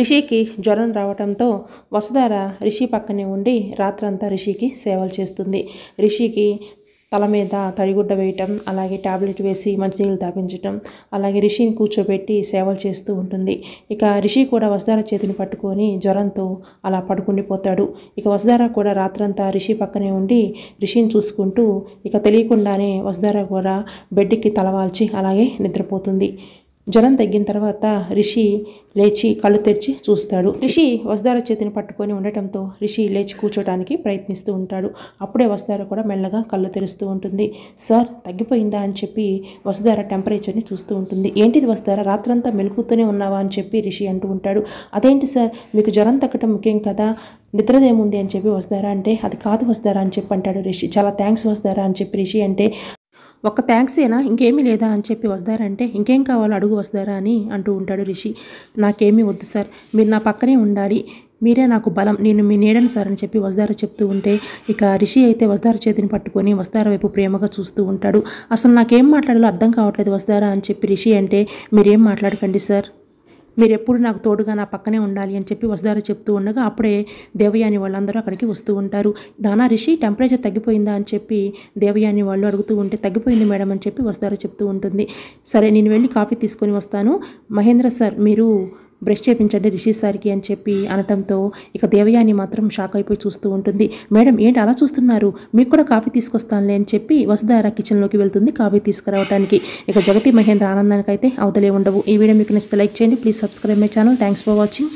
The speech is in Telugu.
రిషికి జ్వరం రావడంతో వసుధార రిషి పక్కనే ఉండి రాత్రంతా రిషికి సేవలు చేస్తుంది రిషికి తల మీద తడిగుడ్డ వేయటం అలాగే ట్యాబ్లెట్ వేసి మంచినీళ్ళు తాపించటం అలాగే రిషిని కూర్చోబెట్టి సేవలు చేస్తూ ఉంటుంది ఇక రిషి కూడా వసుధార చేతిని పట్టుకొని జ్వరంతో అలా పడుకుండిపోతాడు ఇక వసుధార కూడా రాత్రంతా రిషి పక్కనే ఉండి రిషిని చూసుకుంటూ ఇక తెలియకుండానే వసుధార కూడా బెడ్కి తలవాల్చి అలాగే నిద్రపోతుంది జ్వరం తగ్గిన తర్వాత రిషి లేచి కళ్ళు తెరిచి చూస్తాడు రిషి వసుధార చేతిని పట్టుకొని ఉండటంతో రిషి లేచి కూర్చోడానికి ప్రయత్నిస్తూ ఉంటాడు అప్పుడే వసుధార కూడా మెల్లగా కళ్ళు తెరుస్తూ ఉంటుంది సార్ తగ్గిపోయిందా అని చెప్పి వసుధార టెంపరేచర్ని చూస్తూ ఉంటుంది ఏంటిది వసుధార రాత్రంతా మెలుకుతూనే ఉన్నావా అని చెప్పి రిషి అంటూ ఉంటాడు అదేంటి సార్ మీకు జ్వరం తగ్గటం ముఖ్యం కదా నిద్రదేముంది అని చెప్పి వస్తారా అంటే అది కాదు వస్తారా అని చెప్పి అంటాడు రిషి చాలా థ్యాంక్స్ వస్తారా అని చెప్పి రిషి అంటే ఒక్క థ్యాంక్సేనా ఇంకేమీ లేదా అని చెప్పి వస్తారంటే ఇంకేం కావాలో అడుగు వస్తారా అని అంటూ ఉంటాడు రిషి నాకేమీ వద్దు సార్ మీరు నా పక్కనే ఉండాలి మీరే నాకు బలం నేను మీ నీడను సార్ అని చెప్పి వస్తారా చెప్తూ ఉంటే ఇక రిషి అయితే వస్తారా చేతిని పట్టుకొని వస్తారా వైపు ప్రేమగా చూస్తూ ఉంటాడు అసలు నాకేం మాట్లాడాలో అర్థం కావట్లేదు వస్తారా అని చెప్పి రిషి అంటే మీరేం మాట్లాడకండి సార్ మీరు ఎప్పుడు నాకు తోడుగా నా పక్కనే ఉండాలి అని చెప్పి వసుధార చెప్తూ ఉండగా అప్పుడే దేవయాని వాళ్ళందరూ అక్కడికి వస్తూ ఉంటారు నానా రిషి టెంపరేచర్ తగ్గిపోయిందా అని చెప్పి దేవయాని వాళ్ళు అడుగుతూ ఉంటే తగ్గిపోయింది మేడం అని చెప్పి వసుధార చెప్తూ ఉంటుంది సరే నేను వెళ్ళి కాఫీ తీసుకొని వస్తాను మహేంద్ర సార్ మీరు బ్రష్ చేయించండి రిషి సార్కి అని చెప్పి అనటంతో ఇక దేవయాని మాత్రం షాక్ అయిపోయి చూస్తూ ఉంటుంది మేడం ఏంటి అలా చూస్తున్నారు మీకు కూడా కాఫీ తీసుకొస్తానులే అని చెప్పి వసుధార కిచెన్లోకి వెళ్తుంది కాఫీ తీసుకురావడానికి ఇక జగతి మహేంద్ర ఆనందానికి అయితే అవతలే ఉండవు ఈ వీడియో మీకు నచ్చితే లైక్ చేయండి please subscribe my channel thanks for watching